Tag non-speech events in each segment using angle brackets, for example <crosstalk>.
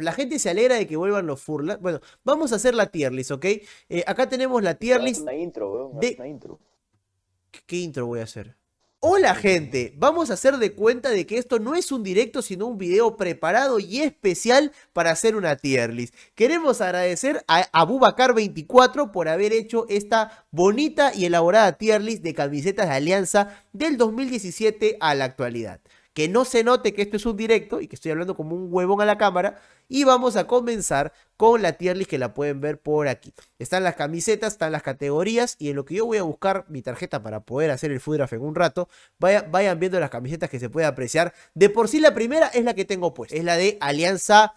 La gente se alegra de que vuelvan los furlas, Bueno, vamos a hacer la tier list, ¿ok? Eh, acá tenemos la tier list. Una ¿Qué intro voy a hacer? Hola gente, vamos a hacer de cuenta de que esto no es un directo sino un video preparado y especial para hacer una tier list. Queremos agradecer a bubacar 24 por haber hecho esta bonita y elaborada tier list de camisetas de alianza del 2017 a la actualidad que no se note que esto es un directo y que estoy hablando como un huevón a la cámara. Y vamos a comenzar con la tier list que la pueden ver por aquí. Están las camisetas, están las categorías y en lo que yo voy a buscar mi tarjeta para poder hacer el draft en un rato, vayan viendo las camisetas que se puede apreciar. De por sí la primera es la que tengo puesta, es la de Alianza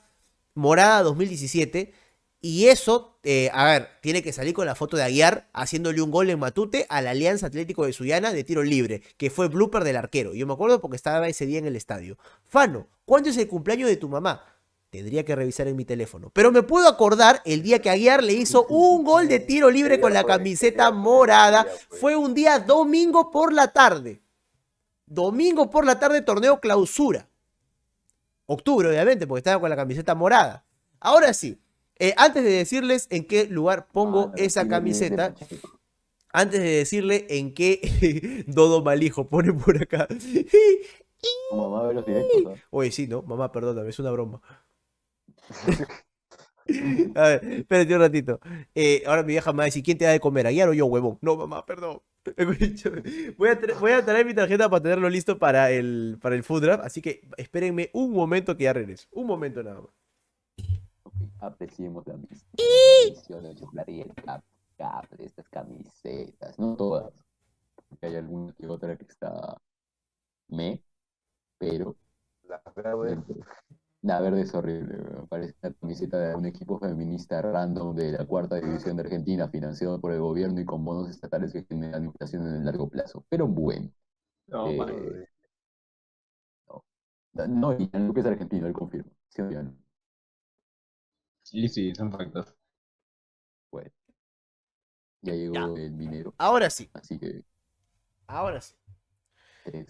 Morada 2017 y eso, eh, a ver, tiene que salir con la foto de Aguiar haciéndole un gol en Matute a la Alianza Atlético de Suyana de tiro libre, que fue blooper del arquero. Yo me acuerdo porque estaba ese día en el estadio. Fano, ¿cuándo es el cumpleaños de tu mamá? Tendría que revisar en mi teléfono. Pero me puedo acordar el día que Aguiar le hizo <laughs> un gol de tiro libre con la camiseta morada. Fue un día domingo por la tarde. Domingo por la tarde, torneo clausura. Octubre, obviamente, porque estaba con la camiseta morada. Ahora sí, eh, antes de decirles en qué lugar pongo ah, esa camiseta, antes de decirle en qué <laughs> Dodo Malijo pone por acá. mamá ve <laughs> Oye, sí, ¿no? Mamá, perdóname, es una broma. <laughs> a ver, espérate un ratito. Eh, ahora mi vieja me va a ¿quién te da de comer? ¿Aguiar o yo, huevón? No, mamá, perdón. Voy a, traer mi tarjeta para tenerlo listo para el, para el food draft, así que espérenme un momento que ya Un momento nada más apreciemos la misión de chocolate y el cap, estas camisetas, no todas. Porque hay alguna que otra que está me, pero. La verde. La verde es horrible, Parece la camiseta de un equipo feminista random de la cuarta división de Argentina, financiado por el gobierno y con bonos estatales que generan inflación en el largo plazo. Pero bueno. No, eh, no. No, no, no, es argentino, él confirmo. Sí, no. Sí, sí, son factos. Bueno. Ya llegó el dinero. Ahora sí. Así que. Ahora sí.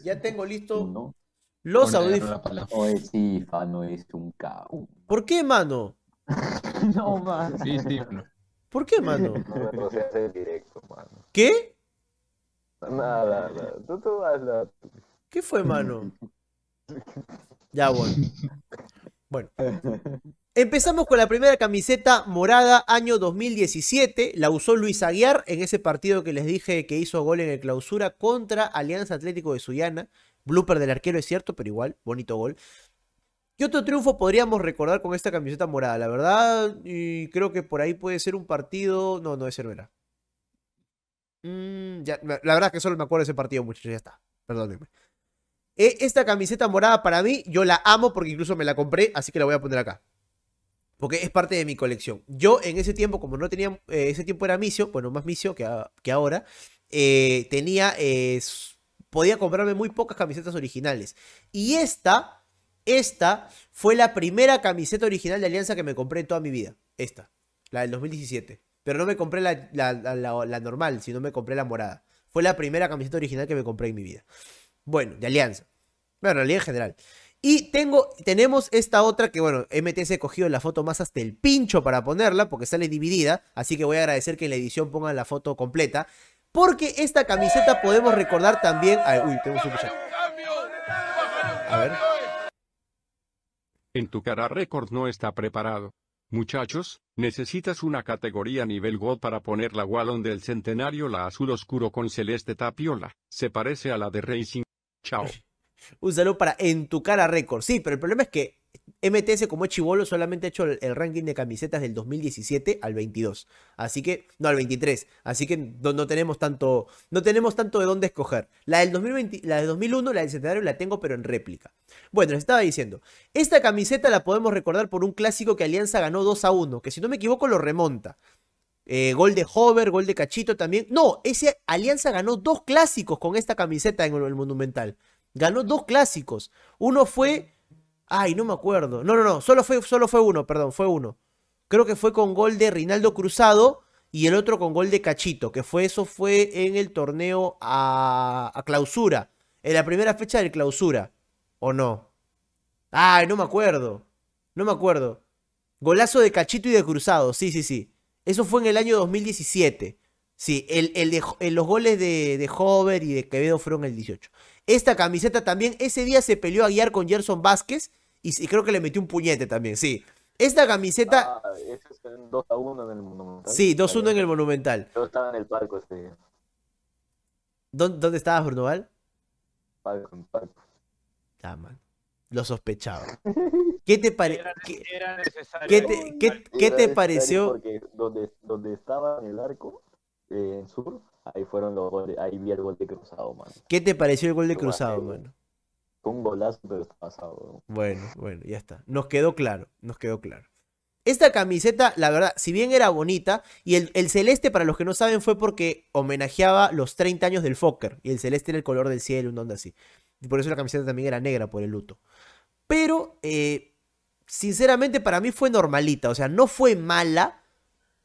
ya tengo listo los audífonos. es sí, Fano es un caos. ¿Por qué, mano? <laughs> no, mano. Sí, sí, no. ¿Por qué, mano? <laughs> No, se hace directo, mano. ¿Qué? Nada, nada. Tú, tú ¿Qué fue, mano? <laughs> ya, bueno. Bueno. Empezamos con la primera camiseta morada año 2017, la usó Luis Aguiar en ese partido que les dije que hizo gol en el clausura contra Alianza Atlético de Sullana, blooper del arquero es cierto, pero igual, bonito gol. ¿Qué otro triunfo podríamos recordar con esta camiseta morada? La verdad, creo que por ahí puede ser un partido, no, no, ese no era. Mm, la verdad es que solo me acuerdo de ese partido, muchachos, ya está, perdónenme. E, esta camiseta morada para mí, yo la amo porque incluso me la compré, así que la voy a poner acá porque es parte de mi colección. Yo en ese tiempo, como no tenía, eh, ese tiempo era misio, bueno, más misio que, que ahora, eh, tenía, eh, podía comprarme muy pocas camisetas originales. Y esta, esta fue la primera camiseta original de Alianza que me compré en toda mi vida. Esta, la del 2017. Pero no me compré la, la, Si no normal, sino me compré la morada. Fue la primera camiseta original que me compré en mi vida. Bueno, de Alianza. Bueno, en realidad en general. Y tengo, tenemos esta otra que, bueno, MTS ha cogido la foto más hasta el pincho para ponerla, porque sale dividida, así que voy a agradecer que en la edición pongan la foto completa, porque esta camiseta podemos recordar también... uy, tengo un A ver. En tu cara récord no está preparado. Muchachos, necesitas una categoría nivel God para poner la Wallon del centenario la azul oscuro con celeste tapiola. Se parece a la de Racing. Chao. Un saludo para En Tu Cara récord Sí, pero el problema es que MTS como chivolo solamente ha hecho el, ranking de camisetas del 2017 al 22. Así que, no, al 23. Así que no, tenemos tanto no tenemos tanto de dónde escoger. La del, 2020, la del 2001, la del centenario la tengo pero en réplica. Bueno, les estaba diciendo, esta camiseta la podemos recordar por un clásico que Alianza ganó 2 a 1, que si no me equivoco lo remonta. Eh, gol de Hover, gol de Cachito también. No, ese Alianza ganó dos clásicos con esta camiseta en el Monumental. Ganó dos clásicos. Uno fue. Ay, no me acuerdo. No, no, no. Solo fue, solo fue uno, perdón, fue uno. Creo que fue con gol de Rinaldo Cruzado y el otro con gol de Cachito, que fue eso fue en el torneo a, a clausura, en la primera fecha de clausura, ¿o no? Ay, no me acuerdo, no me acuerdo. Golazo de Cachito y de Cruzado, sí, sí, sí. Eso fue en el año 2017. Sí, el, el de, los goles de, de Hover y de Quevedo fueron el 18. Esta camiseta también, ese día se peleó a guiar con Gerson Vázquez y, creo que le metió un puñete también, sí. Esta camiseta. Ah, ese es 2 a 1 en el Monumental. Sí, 2 a 1 en el Monumental. Yo estaba en el palco ese día. ¿Dónde, dónde estabas, Brunoval? Palco, en palco. Ah, man. Lo sospechaba. ¿Qué te pareció? ¿Qué, ¿Qué, te, qué, te pareció? Porque donde estaba en el arco en Sur, ahí fueron los goles, ahí vi el gol de Cruzado, mano. ¿Qué te pareció el gol de Cruzado, un golazo, pero está pasado. Bueno, bueno, ya está. Nos quedó claro, nos quedó claro. Esta camiseta, la verdad, si bien era bonita, y el, celeste, para los que no saben, fue porque homenajeaba los 30 años del Fokker, y el celeste era el color del cielo, un onda así. Y por eso la camiseta también era negra por el luto. Pero, eh, sinceramente, para mí fue normalita, o sea, no fue mala,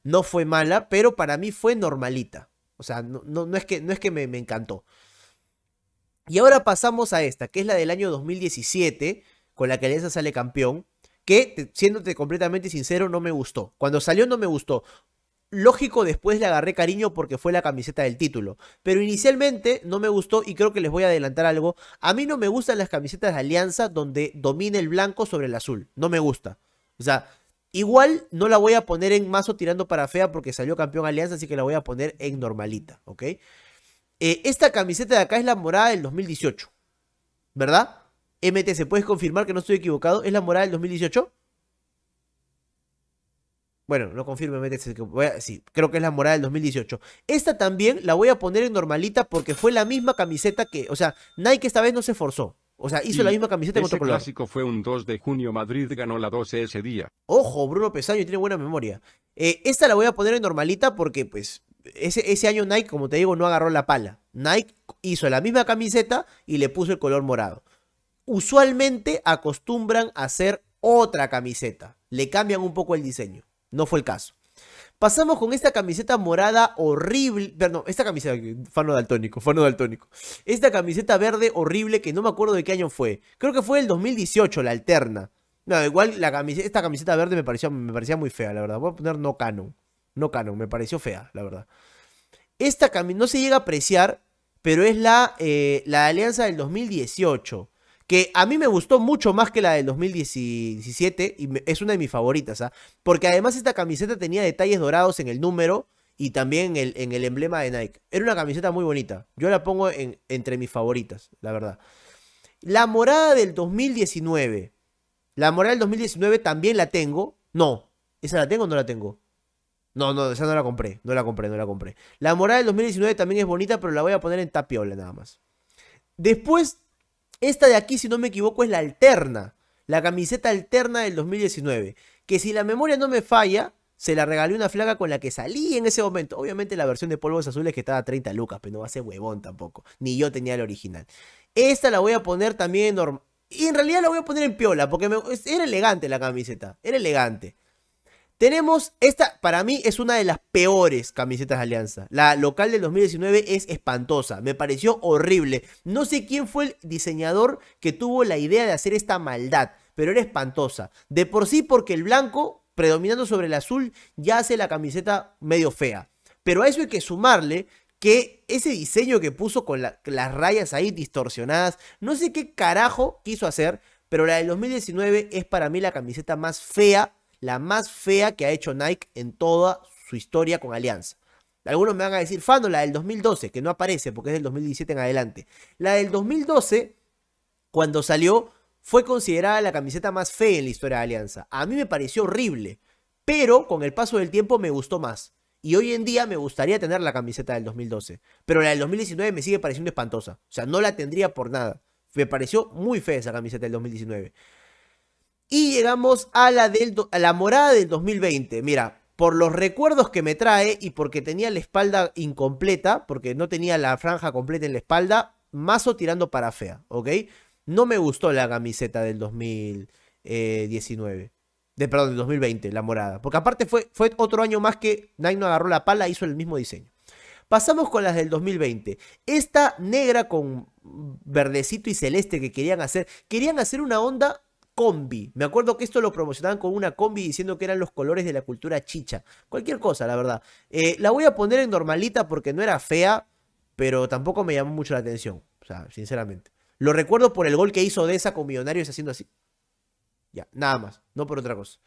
no fue mala, pero para mí fue normalita. O sea, no, no, no es que, no es que me, me encantó. Y ahora pasamos a esta, que es la del año 2017, con la que Alianza sale campeón, que, siéndote completamente sincero, no me gustó. Cuando salió no me gustó. Lógico, después le agarré cariño porque fue la camiseta del título. Pero inicialmente no me gustó y creo que les voy a adelantar algo. A mí no me gustan las camisetas de Alianza donde domina el blanco sobre el azul. No me gusta. O sea, Igual no la voy a poner en mazo tirando para fea porque salió campeón Alianza, así que la voy a poner en normalita, ¿ok? Eh, esta camiseta de acá es la morada del 2018, ¿verdad? se ¿puedes confirmar que no estoy equivocado? ¿Es la morada del 2018? Bueno, no confirme, MTC, que sí, creo que es la morada del 2018. Esta también la voy a poner en normalita porque fue la misma camiseta que, o sea, Nike esta vez no se forzó. O sea, hizo la misma camiseta otro color El clásico fue un 2 de junio, Madrid ganó la 12 ese día. Ojo, Bruno Pesaño tiene buena memoria. Eh, esta la voy a poner en normalita porque, pues, ese, ese año Nike, como te digo, no agarró la pala. Nike hizo la misma camiseta y le puso el color morado. Usualmente acostumbran a hacer otra camiseta. Le cambian un poco el diseño. No fue el caso. Pasamos con esta camiseta morada horrible. Perdón, esta camiseta, fano daltónico, fano daltónico. Esta camiseta verde horrible que no me acuerdo de qué año fue. Creo que fue el 2018, la alterna. No, igual esta camiseta verde me parecía, me parecía muy fea, la verdad. Voy a poner no canon. No canon, me pareció fea, la verdad. Esta camiseta no se llega a apreciar, pero es la, eh, la alianza del 2018 que a mí me gustó mucho más que la del 2017 y es una de mis favoritas, ¿ah? Porque además esta camiseta tenía detalles dorados en el número y también en el, emblema de Nike. Era una camiseta muy bonita. Yo la pongo entre mis favoritas, la verdad. La morada del 2019. La morada del 2019 también la tengo. No, esa la tengo o no la tengo. No, no, esa no la compré, no la compré, no la compré. La morada del 2019 también es bonita, pero la voy a poner en tapiola nada más. Después esta de aquí, si no me equivoco, es la alterna. La camiseta alterna del 2019. Que si la memoria no me falla, se la regalé una flaca con la que salí en ese momento. Obviamente la versión de polvos azules que estaba a 30 lucas, pero no va a ser huevón tampoco. Ni yo tenía el original. Esta la voy a poner también en normal. Y en realidad la voy a poner en piola, porque era elegante la camiseta. Era elegante. Tenemos esta, para mí es una de las peores camisetas de Alianza. La local del 2019 es espantosa, me pareció horrible. No sé quién fue el diseñador que tuvo la idea de hacer esta maldad, pero era espantosa. De por sí porque el blanco, predominando sobre el azul, ya hace la camiseta medio fea. Pero a eso hay que sumarle que ese diseño que puso con las rayas ahí distorsionadas, no sé qué carajo quiso hacer, pero la del 2019 es para mí la camiseta más fea la más fea que ha hecho Nike en toda su historia con Alianza. Algunos me van a decir, Fano, la del 2012, que no aparece porque es del 2017 en adelante. La del 2012, cuando salió, fue considerada la camiseta más fea en la historia de Alianza. A mí me pareció horrible, pero con el paso del tiempo me gustó más. Y hoy en día me gustaría tener la camiseta del 2012, pero la del 2019 me sigue pareciendo espantosa. O sea, no la tendría por nada. Me pareció muy fea esa camiseta del 2019. Y llegamos a la, del, la morada del 2020. Mira, por los recuerdos que me trae y porque tenía la espalda incompleta, porque no tenía la franja completa en la espalda, mazo tirando para fea, ¿ok? No me gustó la camiseta del 2019. De, perdón, del 2020, la morada. Porque aparte fue, fue otro año más que Nike no agarró la pala, e hizo el mismo diseño. Pasamos con las del 2020. Esta negra con verdecito y celeste que querían hacer. Querían hacer una onda combi. Me acuerdo que esto lo promocionaban con una combi diciendo que eran los colores de la cultura chicha. Cualquier cosa, la verdad. Eh, la voy a poner en normalita porque no era fea, pero tampoco me llamó mucho la atención. O sea, sinceramente. Lo recuerdo por el gol que hizo de esa con Millonarios haciendo así. Ya, nada más, no por otra cosa.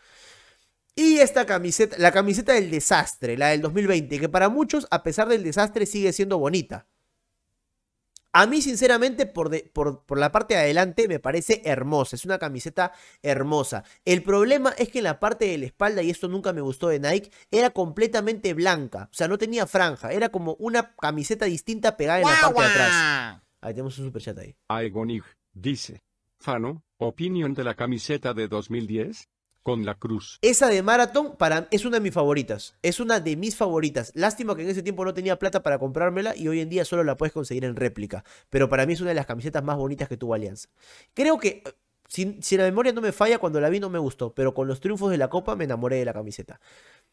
Y esta camiseta, la camiseta del desastre, la del 2020, que para muchos, a pesar del desastre, sigue siendo bonita. A mí, sinceramente, por, la parte de adelante me parece hermosa. Es una camiseta hermosa. El problema es que en la parte de la espalda, y esto nunca me gustó de Nike, era completamente blanca. O sea, no tenía franja. Era como una camiseta distinta pegada en la parte de atrás. Ahí tenemos un superchat ahí. Aegonig dice: Fano, opinión de la camiseta de 2010 con la cruz. Esa de Marathon para, es una de mis favoritas. Es una de mis favoritas. Lástima que en ese tiempo no tenía plata para comprármela y hoy en día solo la puedes conseguir en réplica. Pero para mí es una de las camisetas más bonitas que tuvo Alianza. Creo que, eh, si, la memoria no me falla, cuando la vi no me gustó. Pero con los triunfos de la Copa me enamoré de la camiseta.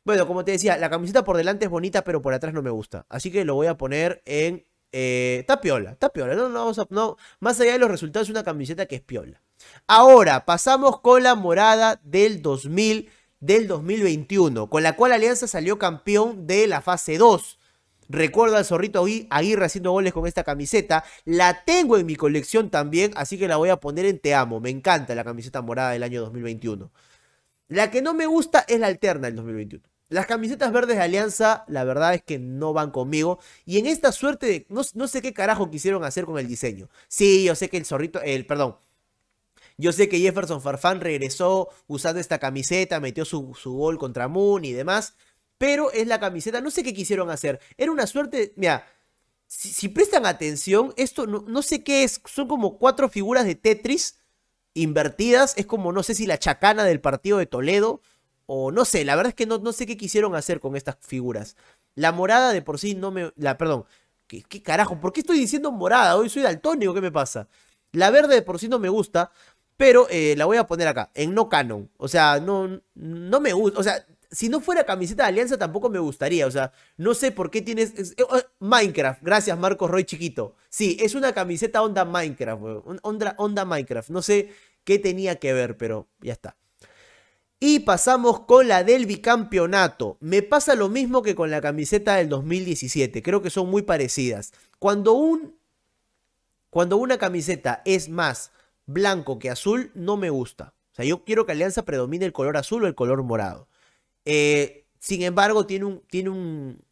Bueno, como te decía, la camiseta por delante es bonita, pero por atrás no me gusta. Así que lo voy a poner en. Eh, tapiola tapiola No, vamos no, más allá de los resultados, es una camiseta que es piola. Ahora pasamos con la morada del 2000 del 2021, con la cual Alianza salió campeón de la fase 2. Recuerdo al Zorrito Aguirre haciendo goles con esta camiseta. La tengo en mi colección también, así que la voy a poner en Te Amo. Me encanta la camiseta morada del año 2021. La que no me gusta es la alterna del 2021. Las camisetas verdes de Alianza, la verdad es que no van conmigo. Y en esta suerte, no, sé qué carajo quisieron hacer con el diseño. Sí, yo sé que el zorrito, el, perdón, yo sé que Jefferson Farfán regresó usando esta camiseta, metió su, su gol contra Moon y demás, pero es la camiseta, no sé qué quisieron hacer. Era una suerte, mira, si, prestan atención, esto no, no, sé qué es, son como cuatro figuras de Tetris invertidas, es como no sé si la chacana del partido de Toledo, o no sé, la verdad es que no, no sé qué quisieron hacer con estas figuras. La morada de por sí no me... La, perdón, ¿qué, ¿qué, carajo? ¿Por qué estoy diciendo morada? Hoy soy daltónico, ¿qué me pasa? La verde de por sí no me gusta. Pero eh, la voy a poner acá, en no canon. O sea, no, no me gusta. O sea, si no fuera camiseta de Alianza tampoco me gustaría. O sea, no sé por qué tienes. Eh, eh, Minecraft, gracias Marcos Roy Chiquito. Sí, es una camiseta onda Minecraft, Onda, Minecraft. No sé qué tenía que ver, pero ya está. Y pasamos con la del bicampeonato. Me pasa lo mismo que con la camiseta del 2017. Creo que son muy parecidas. Cuando un. Cuando una camiseta es más blanco que azul no me gusta. O sea, yo quiero que Alianza predomine el color azul o el color morado. Eh, sin embargo, tiene, un, tiene un,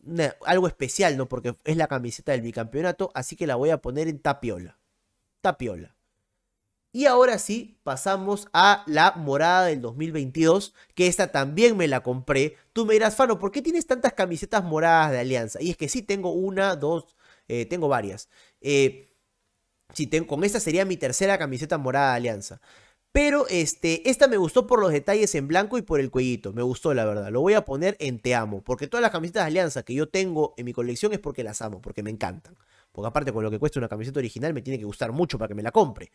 algo especial, ¿no? Porque es la camiseta del bicampeonato, así que la voy a poner en tapiola. Tapiola. Y ahora sí, pasamos a la morada del 2022, que esta también me la compré. Tú me dirás, Fano, ¿por qué tienes tantas camisetas moradas de Alianza? Y es que sí, tengo una, dos, eh, tengo varias. Eh, con esta sería mi tercera camiseta morada de Alianza. Pero este, esta me gustó por los detalles en blanco y por el cuellito. Me gustó, la verdad. Lo voy a poner en Te Amo. Porque todas las camisetas de Alianza que yo tengo en mi colección es porque las amo, porque me encantan. Porque aparte con lo que cuesta una camiseta original me tiene que gustar mucho para que me la compre.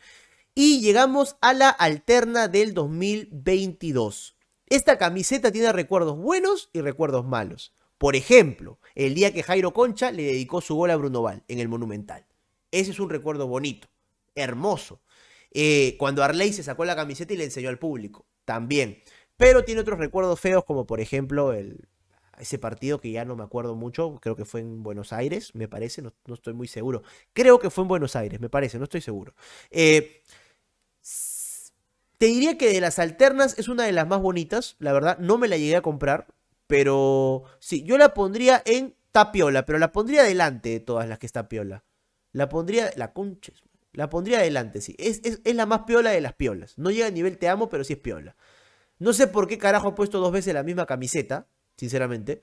Y llegamos a la alterna del 2022. Esta camiseta tiene recuerdos buenos y recuerdos malos. Por ejemplo, el día que Jairo Concha le dedicó su gol a Bruno Val en el Monumental. Ese es un recuerdo bonito, hermoso. Eh, cuando Arley se sacó la camiseta y le enseñó al público, también. Pero tiene otros recuerdos feos, como por ejemplo el, ese partido que ya no me acuerdo mucho, creo que fue en Buenos Aires, me parece, no, estoy muy seguro. Creo que fue en Buenos Aires, me parece, no estoy seguro. Eh, te diría que de las alternas es una de las más bonitas, la verdad, no me la llegué a comprar, pero sí, yo la pondría en Tapiola, pero la pondría delante de todas las que está Tapiola. La pondría, la la pondría adelante, sí. Es, es, la más piola de las piolas. No llega a nivel te amo, pero sí es piola. No sé por qué carajo ha puesto dos veces la misma camiseta, sinceramente.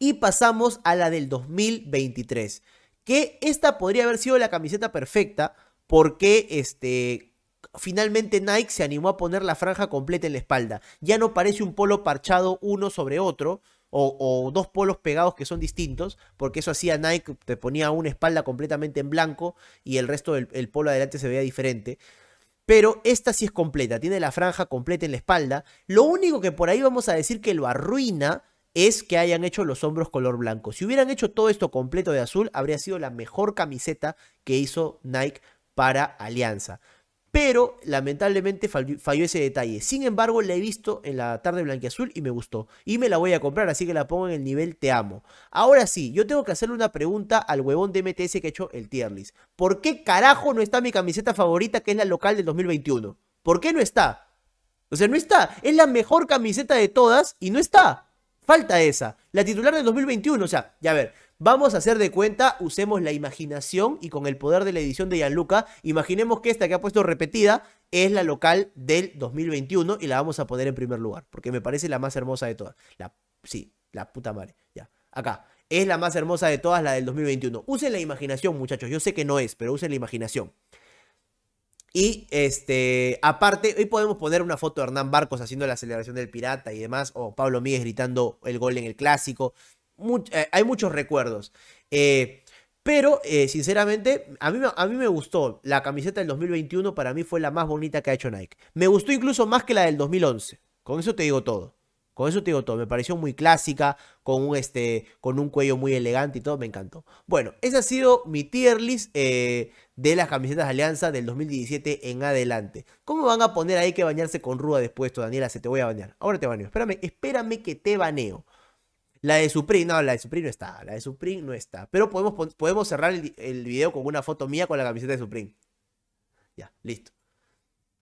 Y pasamos a la del 2023. Que esta podría haber sido la camiseta perfecta porque este, finalmente Nike se animó a poner la franja completa en la espalda. Ya no parece un polo parchado uno sobre otro, o, dos polos pegados que son distintos, porque eso hacía Nike, te ponía una espalda completamente en blanco y el resto del polo adelante se veía diferente. Pero esta sí es completa, tiene la franja completa en la espalda. Lo único que por ahí vamos a decir que lo arruina es que hayan hecho los hombros color blanco. Si hubieran hecho todo esto completo de azul, habría sido la mejor camiseta que hizo Nike para Alianza. Pero lamentablemente falló ese detalle. Sin embargo, la he visto en la tarde blanquiazul y me gustó. Y me la voy a comprar, así que la pongo en el nivel te amo. Ahora sí, yo tengo que hacerle una pregunta al huevón de MTS que ha hecho el tier list. ¿Por qué carajo no está mi camiseta favorita, que es la local del 2021? ¿Por qué no está? O sea, no está. Es la mejor camiseta de todas y no está. Falta esa. La titular del 2021. O sea, ya a ver, Vamos a hacer de cuenta, usemos la imaginación y con el poder de la edición de Gianluca, imaginemos que esta que ha puesto repetida es la local del 2021 y la vamos a poner en primer lugar, porque me parece la más hermosa de todas. La, sí, la puta madre, ya. Acá, es la más hermosa de todas, la del 2021. Usen la imaginación, muchachos. Yo sé que no es, pero usen la imaginación. Y este, aparte, hoy podemos poner una foto de Hernán Barcos haciendo la celebración del pirata y demás, o Pablo Míguez gritando el gol en el clásico. Eh, hay muchos recuerdos. Eh, pero, eh, sinceramente, a mí, a mí me gustó. La camiseta del 2021 para mí fue la más bonita que ha hecho Nike. Me gustó incluso más que la del 2011. Con eso te digo todo. Con eso te digo todo. Me pareció muy clásica, con un, este, con un cuello muy elegante y todo. Me encantó. Bueno, esa ha sido mi tier list de las camisetas de Alianza del 2017 en adelante. ¿Cómo van a poner ahí que bañarse con Rúa después, tú, Daniela? Se te voy a bañar. Ahora te baño, Espérame, espérame que te baneo. La de Supreme, no, la de Supreme no está. La de Supreme no está. Pero podemos, podemos cerrar el, el video con una foto mía con la camiseta de Supreme. Ya, listo.